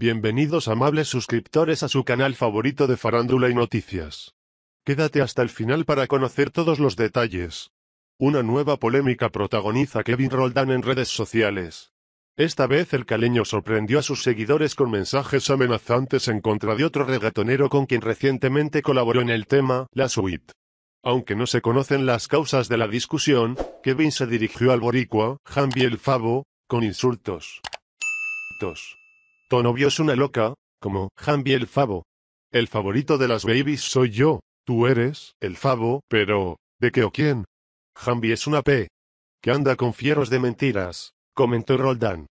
Bienvenidos amables suscriptores a su canal favorito de farándula y noticias. Quédate hasta el final para conocer todos los detalles. Una nueva polémica protagoniza Kevin Roldán en redes sociales. Esta vez el caleño sorprendió a sus seguidores con mensajes amenazantes en contra de otro regatonero con quien recientemente colaboró en el tema, La Suite. Aunque no se conocen las causas de la discusión, Kevin se dirigió al boricua, Jambi el Favo, con insultos. Tu novio es una loca, como Jambi el Favo. El favorito de las babies soy yo, tú eres el Favo, pero ¿de qué o quién? Jambi es una P. Que anda con fieros de mentiras, comentó Roldán.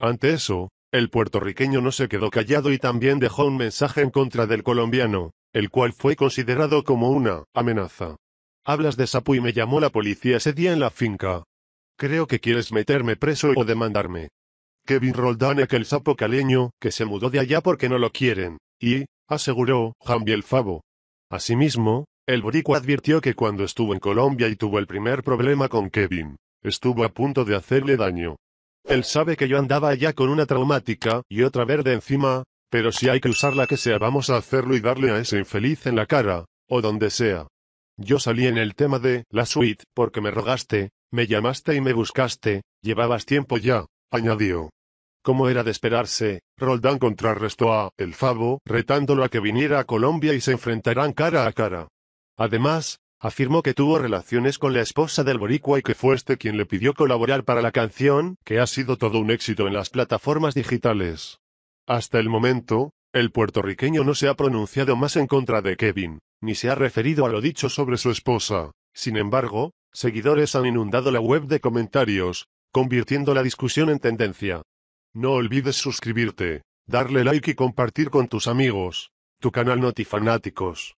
Ante eso, el puertorriqueño no se quedó callado y también dejó un mensaje en contra del colombiano, el cual fue considerado como una amenaza. Hablas de sapo y me llamó la policía ese día en la finca. Creo que quieres meterme preso o demandarme. Kevin Roldán aquel sapo caleño, que se mudó de allá porque no lo quieren, y, aseguró, Jambiel Favo. Asimismo, el boricua advirtió que cuando estuvo en Colombia y tuvo el primer problema con Kevin, estuvo a punto de hacerle daño. Él sabe que yo andaba allá con una traumática y otra verde encima, pero si hay que usarla que sea vamos a hacerlo y darle a ese infeliz en la cara, o donde sea. Yo salí en el tema de la suite porque me rogaste, me llamaste y me buscaste, llevabas tiempo ya añadió. Como era de esperarse, Roldán contrarrestó a El Fabo retándolo a que viniera a Colombia y se enfrentarán cara a cara. Además, afirmó que tuvo relaciones con la esposa del boricua y que fue este quien le pidió colaborar para la canción, que ha sido todo un éxito en las plataformas digitales. Hasta el momento, el puertorriqueño no se ha pronunciado más en contra de Kevin, ni se ha referido a lo dicho sobre su esposa. Sin embargo, seguidores han inundado la web de comentarios, convirtiendo la discusión en tendencia. No olvides suscribirte, darle like y compartir con tus amigos. Tu canal Notifanáticos.